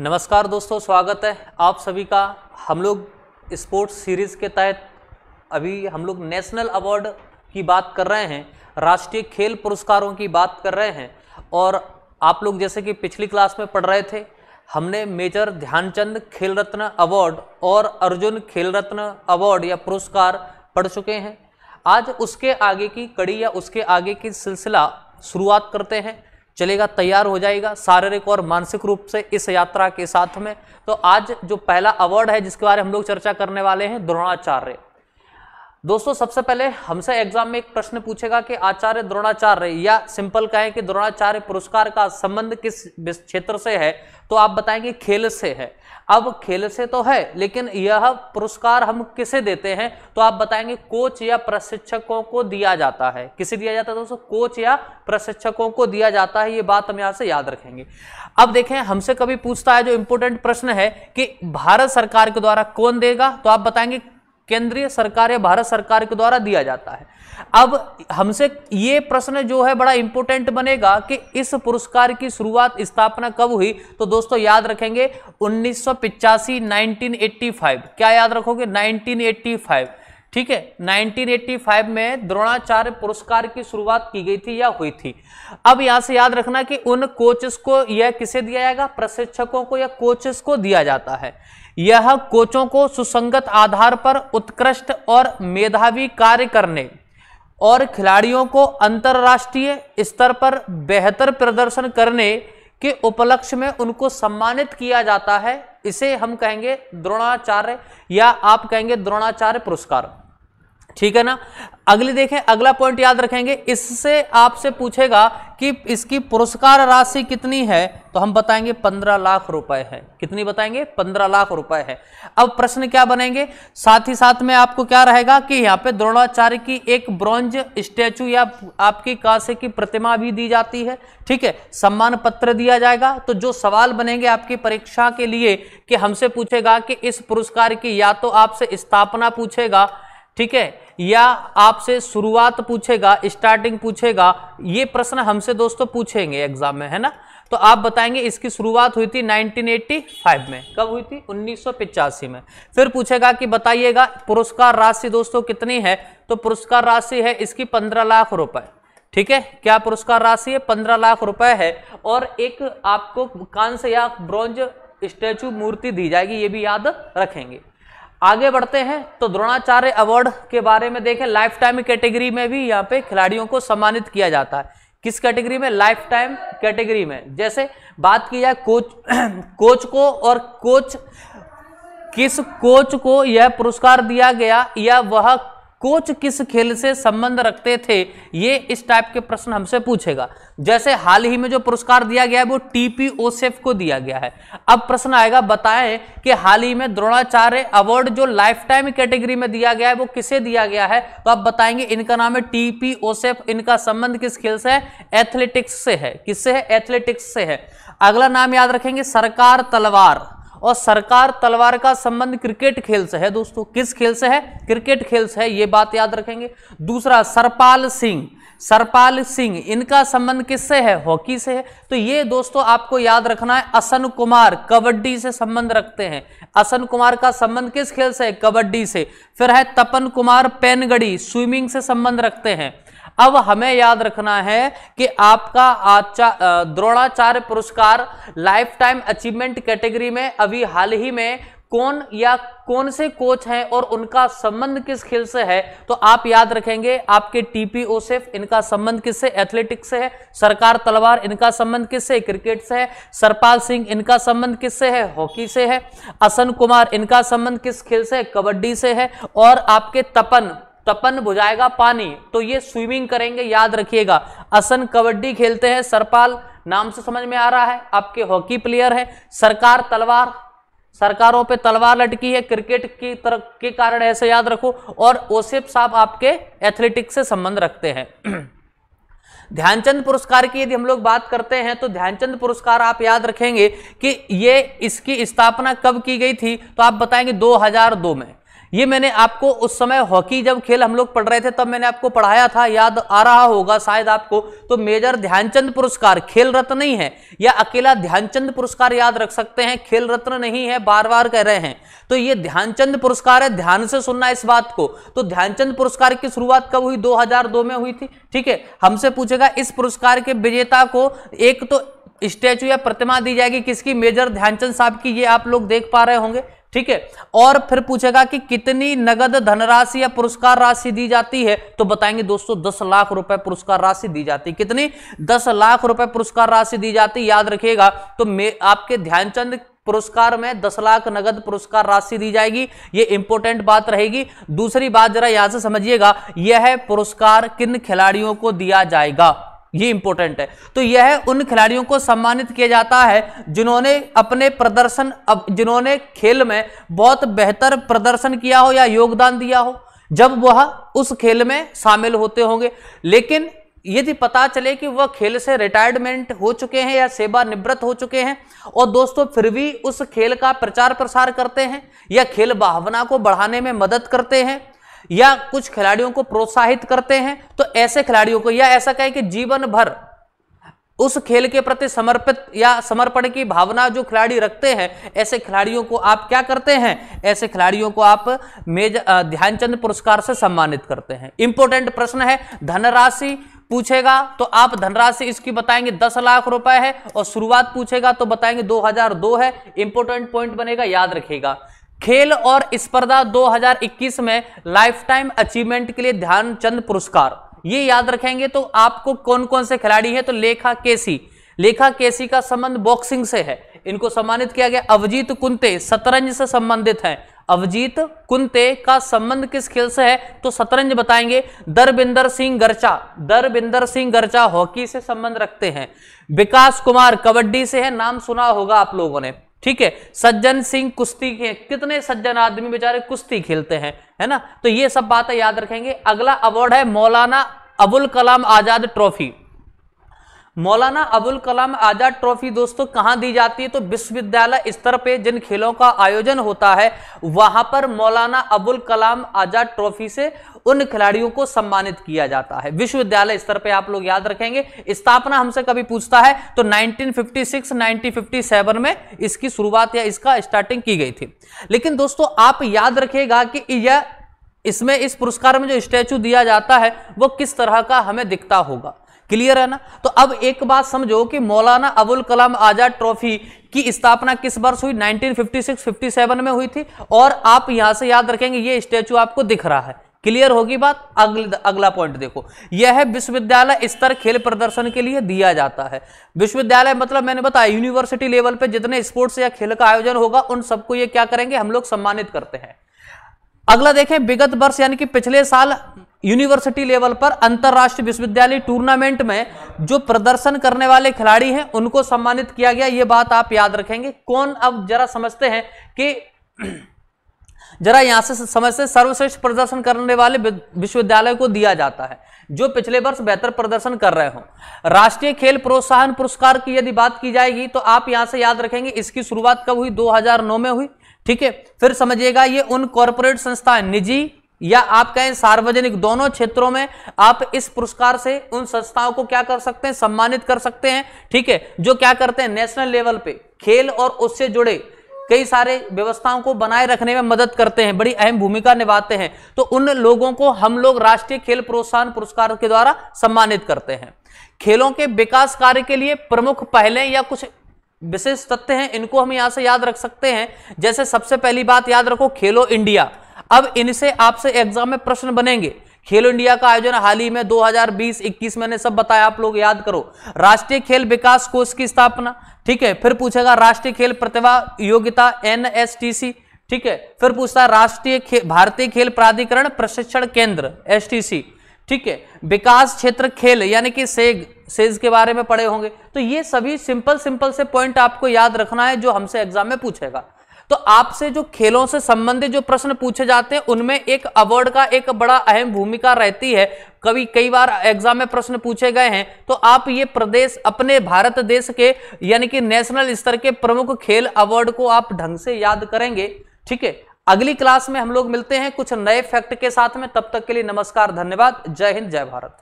नमस्कार दोस्तों स्वागत है आप सभी का हम लोग स्पोर्ट्स सीरीज़ के तहत अभी हम लोग नेशनल अवार्ड की बात कर रहे हैं राष्ट्रीय खेल पुरस्कारों की बात कर रहे हैं और आप लोग जैसे कि पिछली क्लास में पढ़ रहे थे हमने मेजर ध्यानचंद खेल रत्न अवार्ड और अर्जुन खेल रत्न अवार्ड या पुरस्कार पढ़ चुके हैं आज उसके आगे की कड़ी या उसके आगे की सिलसिला शुरुआत करते हैं चलेगा तैयार हो जाएगा शारीरिक और मानसिक रूप से इस यात्रा के साथ में तो आज जो पहला अवार्ड है जिसके बारे में हम लोग चर्चा करने वाले हैं द्रोणाचार्य दोस्तों सबसे पहले हमसे एग्जाम में एक प्रश्न पूछेगा कि आचार्य द्रोणाचार्य या सिंपल कहें कि द्रोणाचार्य पुरस्कार का संबंध किस क्षेत्र से है तो आप बताएंगे खेल से है अब खेल से तो है लेकिन यह पुरस्कार हम किसे देते हैं तो आप बताएंगे कोच या प्रशिक्षकों को दिया जाता है किसे दिया जाता है दोस्तों कोच या प्रशिक्षकों को दिया जाता है ये बात हम यहां से याद रखेंगे अब देखें हमसे कभी पूछता है जो इंपोर्टेंट प्रश्न है कि भारत सरकार के द्वारा कौन देगा तो आप बताएंगे केंद्रीय सरकार या भारत सरकार के द्वारा दिया जाता है अब हमसे ये प्रश्न जो है बड़ा इंपोर्टेंट बनेगा कि इस पुरस्कार की शुरुआत स्थापना कब हुई तो दोस्तों याद रखेंगे उन्नीस 1985 क्या याद रखोगे 1985 ठीक है 1985 में द्रोणाचार्य पुरस्कार की शुरुआत की गई थी या हुई थी अब यहां से याद रखना कि उन कोचेस को यह किसे दिया जाएगा प्रशिक्षकों को या कोचेस को दिया जाता है यह कोचों को सुसंगत आधार पर उत्कृष्ट और मेधावी कार्य करने और खिलाड़ियों को अंतर्राष्ट्रीय स्तर पर बेहतर प्रदर्शन करने के उपलक्ष्य में उनको सम्मानित किया जाता है इसे हम कहेंगे द्रोणाचार्य या आप कहेंगे द्रोणाचार्य पुरस्कार ठीक है ना अगले देखें अगला पॉइंट याद रखेंगे इससे आपसे पूछेगा कि इसकी पुरस्कार राशि कितनी है तो हम बताएंगे पंद्रह लाख रुपए है कितनी बताएंगे पंद्रह लाख रुपए है अब प्रश्न क्या बनेंगे साथ ही साथ में आपको क्या रहेगा कि यहाँ पे द्रोणाचार्य की एक ब्रॉन्ज स्टैचू या आपकी कांसे की प्रतिमा भी दी जाती है ठीक है सम्मान पत्र दिया जाएगा तो जो सवाल बनेंगे आपकी परीक्षा के लिए कि हमसे पूछेगा कि इस पुरस्कार की या तो आपसे स्थापना पूछेगा ठीक है या आपसे शुरुआत पूछेगा स्टार्टिंग पूछेगा ये प्रश्न हमसे दोस्तों पूछेंगे एग्जाम में है ना तो आप बताएंगे इसकी शुरुआत हुई थी 1985 में कब हुई थी उन्नीस में फिर पूछेगा कि बताइएगा पुरस्कार राशि दोस्तों कितनी है तो पुरस्कार राशि है इसकी 15 लाख रुपए ठीक है क्या पुरस्कार राशि है 15 लाख रुपए है और एक आपको कांस्य या ब्रॉन्ज स्टैचू मूर्ति दी जाएगी ये भी याद रखेंगे आगे बढ़ते हैं तो द्रोणाचार्य अवार्ड के बारे में देखें लाइफ टाइम कैटेगरी में भी यहाँ पे खिलाड़ियों को सम्मानित किया जाता है किस कैटेगरी में लाइफ टाइम कैटेगरी में जैसे बात की जाए कोच कोच को और कोच किस कोच को यह पुरस्कार दिया गया या वह कोच किस खेल से संबंध रखते थे ये इस टाइप के प्रश्न हमसे पूछेगा जैसे हाल ही में जो पुरस्कार दिया गया है वो टीपी ओसेफ को दिया गया है अब प्रश्न आएगा बताएं कि हाल ही में द्रोणाचार्य अवार्ड जो लाइफ टाइम कैटेगरी में दिया गया है वो किसे दिया गया है तो आप बताएंगे इनका नाम है टीपी ओसेफ इनका संबंध किस खेल से है एथलेटिक्स से है किससे है एथलेटिक्स से है अगला नाम याद रखेंगे सरकार तलवार और सरकार तलवार का संबंध क्रिकेट खेल से है दोस्तों किस खेल से है क्रिकेट खेल से है ये बात याद रखेंगे दूसरा सरपाल सिंह सरपाल सिंह इनका संबंध किससे है हॉकी से है तो ये दोस्तों आपको याद रखना है असन कुमार कबड्डी से संबंध रखते हैं असन कुमार का संबंध किस खेल से है कबड्डी से फिर है तपन कुमार पेनगढ़ी स्विमिंग से संबंध रखते हैं अब हमें याद रखना है कि आपका द्रोणाचार्य पुरस्कार लाइफ टाइम अचीवमेंट कैटेगरी में अभी हाल ही में कौन या कौन से कोच हैं और उनका संबंध किस खेल से है तो आप याद रखेंगे आपके टीपीओ ओसेफ इनका संबंध किससे एथलेटिक्स से है सरकार तलवार इनका संबंध किससे क्रिकेट से है सरपाल सिंह इनका संबंध किससे है हॉकी से है असन कुमार इनका संबंध किस खेल से कबड्डी से है और आपके तपन तपन बुझाएगा पानी तो ये स्विमिंग करेंगे याद रखिएगा असन कबड्डी खेलते हैं सरपाल नाम से समझ में आ रहा है आपके हॉकी प्लेयर है सरकार तलवार सरकारों पे तलवार लटकी है क्रिकेट की तरह के कारण ऐसे याद रखो और ओसिफ साहब आपके एथलेटिक्स से संबंध रखते हैं ध्यानचंद पुरस्कार की यदि हम लोग बात करते हैं तो ध्यानचंद पुरस्कार आप याद रखेंगे कि ये इसकी स्थापना कब की गई थी तो आप बताएंगे 2002 में ये मैंने आपको उस समय हॉकी जब खेल हम लोग पढ़ रहे थे तब मैंने आपको पढ़ाया था याद आ रहा होगा शायद आपको तो मेजर ध्यानचंद पुरस्कार खेल रत्न नहीं है या अकेला ध्यानचंद पुरस्कार याद रख सकते हैं खेल रत्न नहीं है बार बार कह रहे हैं तो ये ध्यानचंद पुरस्कार है ध्यान से सुनना इस बात को तो ध्यानचंद पुरस्कार की शुरुआत कब हुई दो में हुई थी ठीक है हमसे पूछेगा इस पुरस्कार के विजेता को एक तो स्टैचू या प्रतिमा दी जाएगी किसकी मेजर ध्यानचंद साहब की ये आप लोग देख पा रहे होंगे ठीक है और फिर पूछेगा कि कितनी नगद धनराशि या पुरस्कार राशि दी जाती है तो बताएंगे दोस्तों दस लाख रुपए पुरस्कार राशि दी जाती है कितनी दस लाख रुपए पुरस्कार राशि दी जाती है याद रखिएगा तो आपके ध्यानचंद पुरस्कार में दस लाख नगद पुरस्कार राशि दी जाएगी ये इंपॉर्टेंट बात रहेगी दूसरी बात जरा यहां से समझिएगा यह पुरस्कार किन खिलाड़ियों को दिया जाएगा ये इंपॉर्टेंट है तो यह है उन खिलाड़ियों को सम्मानित किया जाता है जिन्होंने अपने प्रदर्शन अब जिन्होंने खेल में बहुत बेहतर प्रदर्शन किया हो या योगदान दिया हो जब वह उस खेल में शामिल होते होंगे लेकिन यदि पता चले कि वह खेल से रिटायरमेंट हो चुके हैं या सेवानिवृत्त हो चुके हैं और दोस्तों फिर भी उस खेल का प्रचार प्रसार करते हैं या खेल भावना को बढ़ाने में मदद करते हैं या कुछ खिलाड़ियों को प्रोत्साहित करते हैं तो ऐसे खिलाड़ियों को या ऐसा कहें कि जीवन भर उस खेल के प्रति समर्पित या समर्पण की भावना जो खिलाड़ी रखते हैं ऐसे खिलाड़ियों को आप क्या करते हैं ऐसे खिलाड़ियों को आप मेज ध्यानचंद पुरस्कार से सम्मानित करते हैं इंपॉर्टेंट प्रश्न है धनराशि पूछेगा तो आप धनराशि इसकी बताएंगे दस लाख रुपए है और शुरुआत पूछेगा तो बताएंगे दो हजार दो है इंपोर्टेंट पॉइंट बनेगा याद रखेगा खेल और स्पर्धा 2021 में लाइफ टाइम अचीवमेंट के लिए ध्यानचंद पुरस्कार ये याद रखेंगे तो आपको कौन कौन से खिलाड़ी है तो लेखा केसी लेखा केसी का संबंध बॉक्सिंग से है इनको सम्मानित किया गया अवजीत कुंते शतरंज से संबंधित हैं अवजीत कुंते का संबंध किस खेल से है तो शतरंज बताएंगे दरबिंदर सिंह गर्चा दरबिंदर सिंह गर्चा हॉकी से संबंध रखते हैं विकास कुमार कबड्डी से है नाम सुना होगा आप लोगों ने ठीक है सज्जन सिंह कुश्ती के कितने सज्जन आदमी बेचारे कुश्ती खेलते हैं है ना तो ये सब बातें याद रखेंगे अगला अवार्ड है मौलाना अबुल कलाम आजाद ट्रॉफी मौलाना अबुल कलाम आजाद ट्रॉफी दोस्तों कहाँ दी जाती है तो विश्वविद्यालय स्तर पे जिन खेलों का आयोजन होता है वहां पर मौलाना अबुल कलाम आजाद ट्रॉफी से उन खिलाड़ियों को सम्मानित किया जाता है विश्वविद्यालय स्तर पर आप लोग याद रखेंगे स्थापना हमसे कभी पूछता है तो 1956 1957 में इसकी शुरुआत या इसका स्टार्टिंग की गई थी लेकिन दोस्तों आप याद रखिएगा कि यह इसमें इस पुरस्कार में जो स्टैचू दिया जाता है वो किस तरह का हमें दिखता होगा क्लियर है ना तो अब एक बात समझो कि मौलाना अबुल कलाम आजाद ट्रॉफी की स्थापना किस वर्ष हुई 1956-57 में हुई थी और आप यहां से याद रखेंगे ये स्टैचू आपको दिख रहा है क्लियर होगी बात अगल, अगला पॉइंट देखो यह है विश्वविद्यालय स्तर खेल प्रदर्शन के लिए दिया जाता है विश्वविद्यालय मतलब मैंने बताया यूनिवर्सिटी लेवल पे जितने स्पोर्ट्स या खेल का आयोजन होगा उन सबको ये क्या करेंगे हम लोग सम्मानित करते हैं अगला देखें विगत वर्ष यानी कि पिछले साल यूनिवर्सिटी लेवल पर अंतर्राष्ट्रीय विश्वविद्यालय टूर्नामेंट में जो प्रदर्शन करने वाले खिलाड़ी हैं उनको सम्मानित किया गया ये बात आप याद रखेंगे कौन अब जरा समझते हैं कि जरा यहां से समझते सर्वश्रेष्ठ प्रदर्शन करने वाले विश्वविद्यालय को दिया जाता है जो पिछले वर्ष बेहतर प्रदर्शन कर रहे हो राष्ट्रीय खेल प्रोत्साहन पुरस्कार की यदि बात की जाएगी तो आप यहाँ से याद रखेंगे इसकी शुरुआत कब हुई 2009 में हुई ठीक है फिर समझिएगा ये उन कॉरपोरेट संस्थाएं निजी या आप कहें सार्वजनिक दोनों क्षेत्रों में आप इस पुरस्कार से उन संस्थाओं को क्या कर सकते हैं सम्मानित कर सकते हैं ठीक है जो क्या करते हैं नेशनल लेवल पे खेल और उससे जुड़े कई सारे व्यवस्थाओं को बनाए रखने में मदद करते हैं बड़ी अहम भूमिका निभाते हैं तो उन लोगों को हम लोग राष्ट्रीय खेल प्रोत्साहन पुरस्कार के द्वारा सम्मानित करते हैं खेलों के विकास कार्य के लिए प्रमुख पहले या कुछ विशेष तथ्य हैं इनको हम यहां से याद रख सकते हैं जैसे सबसे पहली बात याद रखो खेलो इंडिया अब इनसे आपसे एग्जाम में प्रश्न बनेंगे खेलो इंडिया का आयोजन हाल ही में 2020-21 मैंने सब बताया आप लोग याद करो राष्ट्रीय खेल विकास कोष की स्थापना ठीक है फिर पूछेगा राष्ट्रीय खेल प्रतिभा योग्यता एन ठीक है फिर पूछता है राष्ट्रीय खे, भारतीय खेल प्राधिकरण प्रशिक्षण केंद्र एस ठीक है विकास क्षेत्र खेल यानी कि सेग सेज के बारे में पढ़े होंगे तो ये सभी सिंपल सिंपल से पॉइंट आपको याद रखना है जो हमसे एग्जाम में पूछेगा तो आपसे जो खेलों से संबंधित जो प्रश्न पूछे जाते हैं उनमें एक अवार्ड का एक बड़ा अहम भूमिका रहती है कभी कई बार एग्जाम में प्रश्न पूछे गए हैं तो आप ये प्रदेश अपने भारत देश के यानी कि नेशनल स्तर के प्रमुख खेल अवार्ड को आप ढंग से याद करेंगे ठीक है अगली क्लास में हम लोग मिलते हैं कुछ नए फैक्ट के साथ में तब तक के लिए नमस्कार धन्यवाद जय हिंद जय भारत